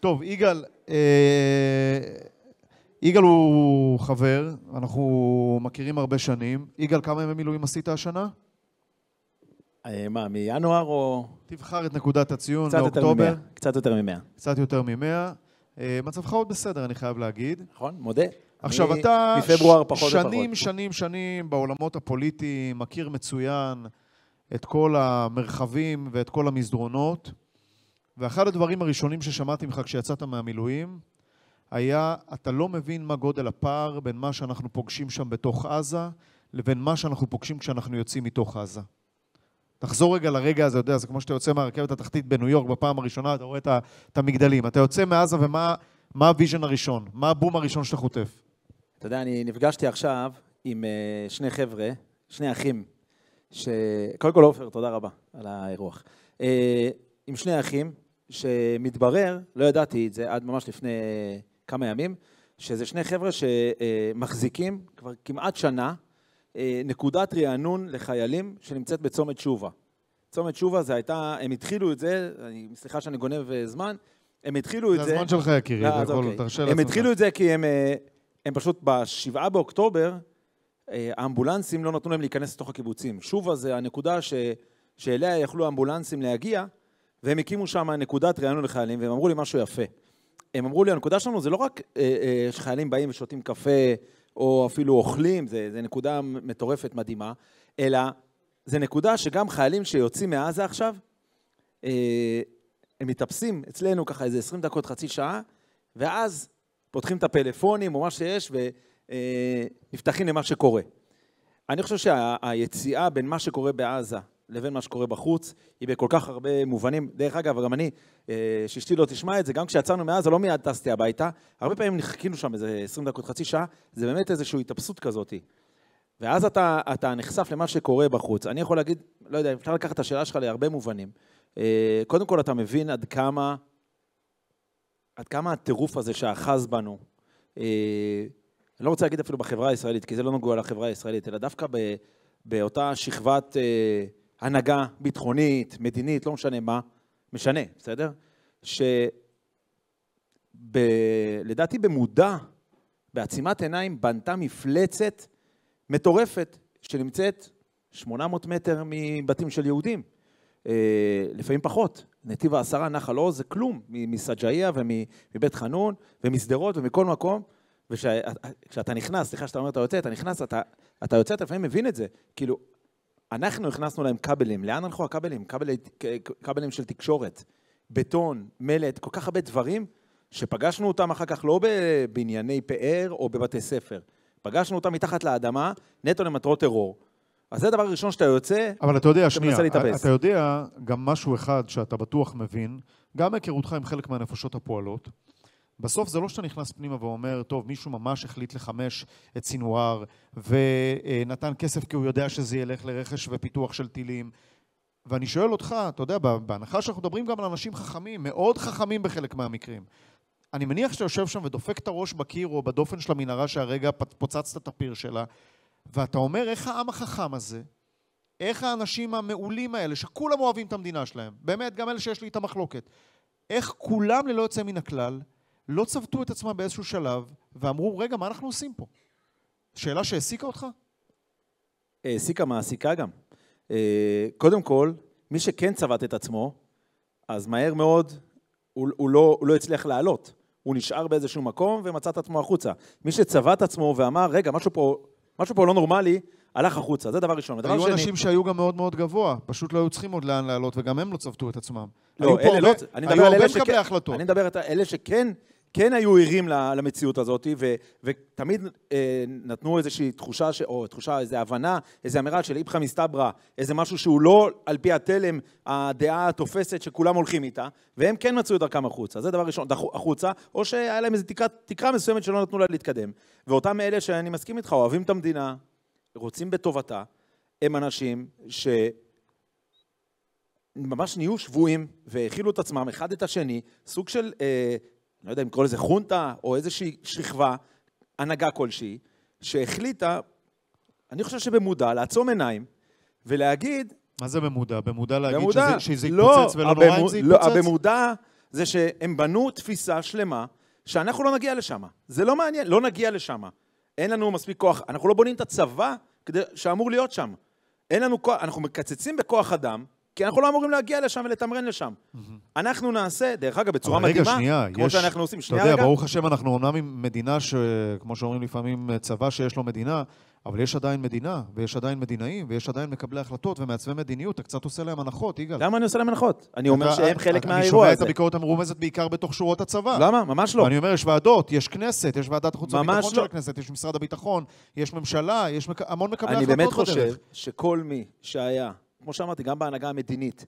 טוב, יגאל, אה, יגאל הוא חבר, אנחנו מכירים הרבה שנים. יגאל, כמה ימי מילואים עשית השנה? אה, מה, מינואר או... תבחר את נקודת הציון, קצת לאוקטובר. יותר מ-100, קצת יותר מ-100. קצת יותר מ-100. אה, מצבך עוד בסדר, אני חייב להגיד. נכון, מודה. עכשיו, אני... אתה מפברואר, פחות שנים, ופחות. שנים, שנים בעולמות הפוליטיים, מכיר מצוין את כל המרחבים ואת כל המסדרונות. ואחד הדברים הראשונים ששמעתי ממך כשיצאת מהמילואים היה, אתה לא מבין מה גודל הפער בין מה שאנחנו פוגשים שם בתוך עזה לבין מה שאנחנו פוגשים כשאנחנו יוצאים מתוך עזה. תחזור רגע לרגע הזה, יודע, זה כמו שאתה יוצא מהרכבת התחתית בניו יורק בפעם הראשונה, אתה רואה את, את המגדלים. אתה יוצא מעזה ומה הוויז'ן הראשון? מה הבום הראשון שאתה חוטף? אתה יודע, אני נפגשתי עכשיו עם uh, שני חבר'ה, שני אחים, ש... קודם כל עופר, תודה רבה על האירוח. Uh, עם שני אחים שמתברר, לא ידעתי את זה עד ממש לפני אה, כמה ימים, שזה שני חבר'ה שמחזיקים אה, כבר כמעט שנה אה, נקודת רענון לחיילים שנמצאת בצומת שובה. צומת שובה זה הייתה, הם התחילו את זה, אני, סליחה שאני גונב זמן, הם התחילו את זה... זה הזמן שלך יקירי, הכל, אוקיי. תרשה לעצמך. הם לצמח. התחילו את זה כי הם, הם פשוט בשבעה באוקטובר, האמבולנסים לא נתנו להם להיכנס לתוך הקיבוצים. שובה זה הנקודה ש, שאליה יכלו האמבולנסים להגיע, והם הקימו שם נקודת ראיינו לחיילים, והם אמרו לי משהו יפה. הם אמרו לי, הנקודה שלנו זה לא רק אה, אה, שחיילים באים ושותים קפה, או אפילו אוכלים, זה, זה נקודה מטורפת, מדהימה, אלא זה נקודה שגם חיילים שיוצאים מעזה עכשיו, אה, הם מתאפסים אצלנו ככה איזה 20 דקות, חצי שעה, ואז פותחים את הפלאפונים או מה שיש, ונפתחים אה, למה שקורה. אני חושב שהיציאה בין מה שקורה בעזה לבין מה שקורה בחוץ, היא בכל כך הרבה מובנים. דרך אגב, גם אני, אה, שאשתי לא תשמע את זה, גם כשיצאנו מאז, לא מיד טסתי הביתה, הרבה פעמים נחכינו שם איזה 20 דקות, חצי שעה, זה באמת איזושהי התאפסות כזאת. ואז אתה, אתה נחשף למה שקורה בחוץ. אני יכול להגיד, לא יודע, אפשר לקחת את השאלה שלך להרבה מובנים. אה, קודם כל, אתה מבין עד כמה, עד כמה הטירוף הזה שאחז בנו, אה, אני לא רוצה להגיד אפילו בחברה הישראלית, כי זה לא נוגע לחברה הישראלית, אלא דווקא ב, באותה שכבת אה, הנהגה ביטחונית, מדינית, לא משנה מה, משנה, בסדר? שלדעתי במודע, בעצימת עיניים, בנתה מפלצת מטורפת שנמצאת 800 מטר מבתים של יהודים, אה, לפעמים פחות. נתיב העשרה, נחל עוז, זה כלום, מסג'עיה ומבית חנון ומשדרות ומכל מקום. וכשאתה נכנס, סליחה שאתה אומר אתה יוצא, אתה נכנס, אתה, אתה יוצא, אתה לפעמים מבין את זה. כאילו, אנחנו הכנסנו להם כבלים. לאן הלכו הכבלים? כבלים של תקשורת, בטון, מלט, כל כך הרבה דברים שפגשנו אותם אחר כך לא בבנייני פאר או בבתי ספר. פגשנו אותם מתחת לאדמה, נטו למטרות טרור. אז זה הדבר הראשון שאתה יוצא, אבל אתה יודע, שנייה, אתה יודע גם משהו אחד שאתה בטוח מבין, גם היכרותך עם חלק מהנפשות הפועלות, בסוף זה לא שאתה נכנס פנימה ואומר, טוב, מישהו ממש החליט לחמש את סינואר ונתן כסף כי הוא יודע שזה ילך לרכש ופיתוח של טילים. ואני שואל אותך, אתה יודע, בהנחה שאנחנו מדברים גם על אנשים חכמים, מאוד חכמים בחלק מהמקרים. אני מניח שאתה יושב שם ודופק את הראש בקיר או בדופן של המנהרה שהרגע פוצצת את הפיר שלה, ואתה אומר, איך העם החכם הזה, איך האנשים המעולים האלה, שכולם אוהבים את המדינה שלהם, באמת, גם אלה שיש לי את המחלוקת, איך כולם ללא יוצא מן הכלל, לא צבטו את עצמם באיזשהו שלב ואמרו, רגע, מה אנחנו עושים פה? שאלה שהעסיקה אותך? העסיקה, מעסיקה גם. אה, קודם כל, מי שכן צבט את עצמו, אז מהר מאוד הוא, הוא, לא, הוא לא הצליח לעלות. הוא נשאר באיזשהו מקום ומצא את עצמו החוצה. מי שצבט עצמו ואמר, רגע, משהו פה, משהו פה לא נורמלי, הלך החוצה, זה דבר ראשון. היו שני... אנשים שהיו גם מאוד מאוד גבוה, פשוט לא היו צריכים עוד לאן לעלות, וגם הם לא צבטו את עצמם. לא, היו אלה לא, הרבה, אני מדבר על אלה החלטות. אני מדבר על אלה שכן כן היו ערים למציאות הזאת, ו, ותמיד אה, נתנו איזושהי תחושה, ש, או תחושה, איזו הבנה, איזו אמירה של איפכא מסתברא, איזה משהו שהוא לא על פי התלם, הדעה התופסת שכולם הולכים איתה, והם כן מצאו את דרכם החוצה, זה דבר ראשון, החוצה, או שהיה להם איזו תקרה, תקרה מסוימת שלא נתנו לה להתקדם. ואותם אלה שאני מסכים איתך, אוהבים את המדינה, רוצים בטובתה, הם אנשים ש... ממש נהיו שבויים והאכילו את עצמם אחד את השני, סוג של אה, לא יודע אם קורא לזה חונטה, או איזושהי שכבה, הנהגה כלשהי, שהחליטה, אני חושב שבמודע, לעצום עיניים ולהגיד... מה זה במודע? במודע להגיד במודע, שזה, שזה לא, יתפוצץ ולא הבמ... נורא אם זה לא, יתפוצץ? לא, במודע זה שהם בנו תפיסה שלמה שאנחנו לא נגיע לשם. זה לא מעניין, לא נגיע לשם. אין לנו מספיק כוח, אנחנו לא בונים את הצבא כדי, שאמור להיות שם. אין לנו כוח, אנחנו מקצצים בכוח אדם, כי אנחנו לא אמורים להגיע לשם ולתמרן לשם. אנחנו נעשה, דרך אגב, בצורה מדהימה, שנייה, כמו יש, שאנחנו עושים. שנייה, רגע. אתה יודע, ברוך השם, אנחנו אומנם עם מדינה, ש... כמו שאומרים לפעמים, צבא שיש לו מדינה, אבל יש עדיין מדינה, ויש עדיין מדינאים, ויש עדיין מקבלי החלטות ומעצבי מדיניות, אתה קצת עושה להם הנחות, יגאל. למה אני עושה להם הנחות? אני אומר שהם חלק מהאירוע הזה. אני שומע את הביקורת המרומזת בעיקר בתוך שורות הצבא. למה? ממש לא. אני אומר, יש ועדות, יש כנסת, יש ועדת חוץ וביטחון של לא. הכנסת, יש משרד הביטחון, יש ממשלה, יש המון מקבלי החלטות בדרך. אני באמת חושב שכל מי שהיה כמו שאמרתי, גם בהנהגה המדינית,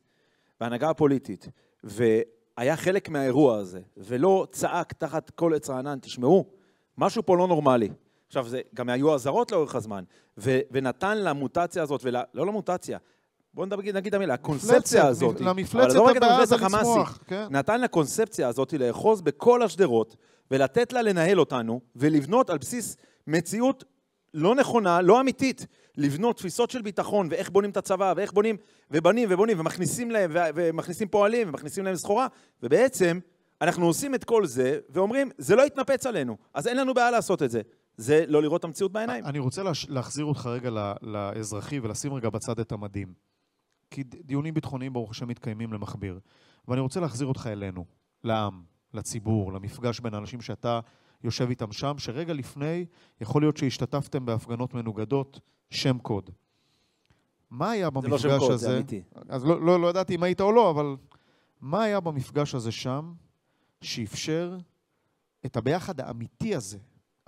בהנהגה הפוליטית, והיה חלק מהאירוע הזה, ולא צעק תחת כל עץ רענן, תשמעו, משהו פה לא נורמלי. עכשיו, זה גם היו אזהרות לאורך הזמן, ו, ונתן למוטציה הזאת, ולא לא למוטציה, בואו נגיד, נגיד המילה, הקונספציה הזאת. למפלצת לא הבאה זה לצמוח. כן. נתן לקונספציה הזאת לאחוז בכל השדרות, ולתת לה לנהל אותנו, ולבנות על בסיס מציאות לא נכונה, לא אמיתית, לבנות תפיסות של ביטחון, ואיך בונים את הצבא, ואיך בונים, ובנים ובונים, ומכניסים להם, ומכניסים פועלים, ומכניסים להם סחורה, ובעצם, אנחנו עושים את כל זה, ואומרים, זה לא יתנפץ עלינו, אז אין לנו בעיה לעשות את זה. זה לא לראות את המציאות בעיניים. אני רוצה להש... להחזיר אותך רגע לאזרחי ולשים רגע בצד את המדים. כי דיונים ביטחוניים ברוך השם מתקיימים למכביר. ואני רוצה להחזיר אותך אלינו, לעם, לציבור, למפגש בין האנשים שאתה יושב איתם שם, שרגע לפני יכול להיות שהשתתפתם בהפגנות מנוגדות, שם קוד. מה היה במפגש הזה? זה לא שם קוד, הזה, זה אמיתי. אז לא, לא, לא ידעתי אם היית או לא, אבל מה היה במפגש הזה שם שאפשר את הביחד האמיתי הזה,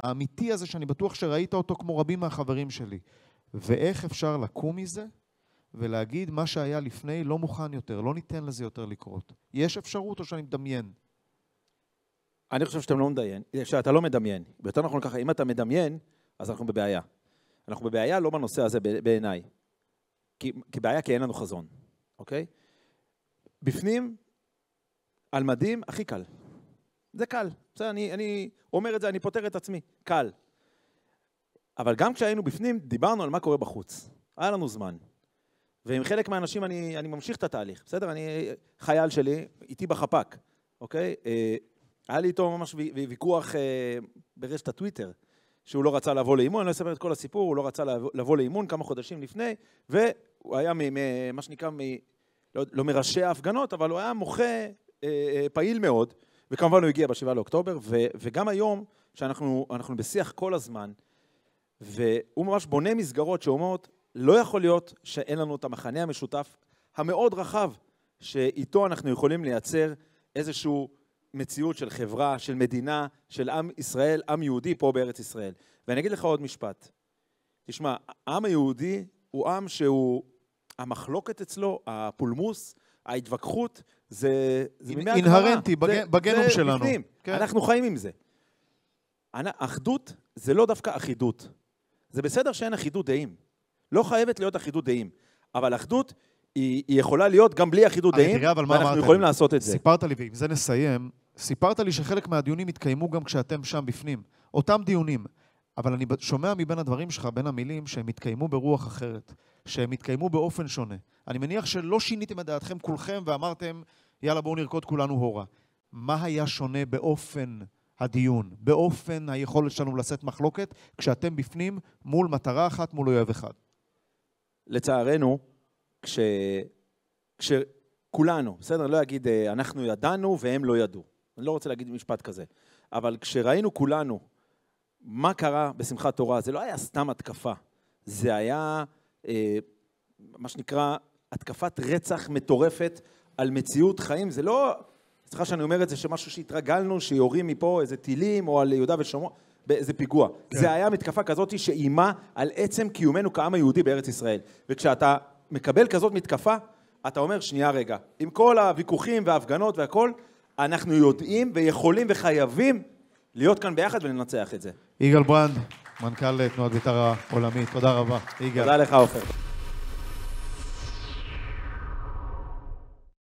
האמיתי הזה שאני בטוח שראית אותו כמו רבים מהחברים שלי, ואיך אפשר לקום מזה ולהגיד מה שהיה לפני לא מוכן יותר, לא ניתן לזה יותר לקרות. יש אפשרות או שאני מדמיין? אני חושב שאתם לא מדמיין, שאתה לא מדמיין. ויותר נכון ככה, אם אתה מדמיין, אז אנחנו בבעיה. אנחנו בבעיה לא בנושא הזה בעיניי. כי, כי בעיה כי אין לנו חזון, אוקיי? בפנים, על מדים, הכי קל. זה קל. בסדר, אני, אני אומר את זה, אני פותר את עצמי. קל. אבל גם כשהיינו בפנים, דיברנו על מה קורה בחוץ. היה לנו זמן. ועם חלק מהאנשים אני, אני ממשיך את התהליך, בסדר? אני חייל שלי, איתי בחפ"ק, אוקיי? אה, היה לי איתו ממש ויכוח אה, ברשת הטוויטר, שהוא לא רצה לבוא לאימון, אני לא אספר את כל הסיפור, הוא לא רצה לבוא לבוא לאימון כמה חודשים לפני, והוא היה ממה שנקרא, מ, לא, לא מראשי ההפגנות, אבל הוא היה מוחה אה, אה פעיל מאוד, וכמובן הוא הגיע ב-7 לאוקטובר, ו, וגם היום, שאנחנו בשיח כל הזמן, והוא ממש בונה מסגרות שאומרות, לא יכול להיות שאין לנו את המחנה המשותף המאוד רחב, שאיתו אנחנו יכולים לייצר איזשהו מציאות של חברה, של מדינה, של עם ישראל, עם יהודי פה בארץ ישראל. ואני אגיד לך עוד משפט. תשמע, העם היהודי הוא עם שהוא, המחלוקת אצלו, הפולמוס, ההתווכחות, זה... זה אינ- אינהרנטי, בג... בגנום שלנו. בפנים. כן. אנחנו חיים עם זה. אחדות זה לא דווקא אחידות. זה בסדר שאין אחידות דעים. לא חייבת להיות אחידות דעים. אבל אחדות היא, יכולה להיות גם בלי אחידות דעים, ואנחנו יכולים לעשות את זה. סיפרת לי, ועם זה נסיים, סיפרת לי שחלק מהדיונים התקיימו גם כשאתם שם בפנים. אותם דיונים. אבל אני שומע מבין הדברים שלך, בין המילים, שהם התקיימו ברוח אחרת, שהם התקיימו באופן שונה. אני מניח שלא שיניתם את דעתכם כולכם ואמרתם, יאללה בואו נרקוד כולנו הורה. מה היה שונה באופן הדיון, באופן היכולת שלנו לשאת מחלוקת, כשאתם בפנים מול מטרה אחת, מול אויב אחד? לצערנו, כש... כשכולנו, בסדר? לא אגיד אה, אנחנו ידענו והם לא ידעו. אני לא רוצה להגיד משפט כזה, אבל כשראינו כולנו מה קרה בשמחת תורה, זה לא היה סתם התקפה, זה היה אה, מה שנקרא התקפת רצח מטורפת על מציאות חיים, זה לא, סליחה שאני אומר את זה, שמשהו שהתרגלנו, שיורים מפה איזה טילים או על יהודה ושומרון, באיזה פיגוע. כן. זה היה מתקפה כזאת שאיימה על עצם קיומנו כעם היהודי בארץ ישראל. וכשאתה מקבל כזאת מתקפה, אתה אומר, שנייה רגע, עם כל הוויכוחים וההפגנות והכול, אנחנו יודעים ויכולים וחייבים להיות כאן ביחד ולנצח את זה. יגאל ברנד, מנכ"ל תנועת בית"ר העולמית, תודה רבה. יגאל. תודה לך, עופר.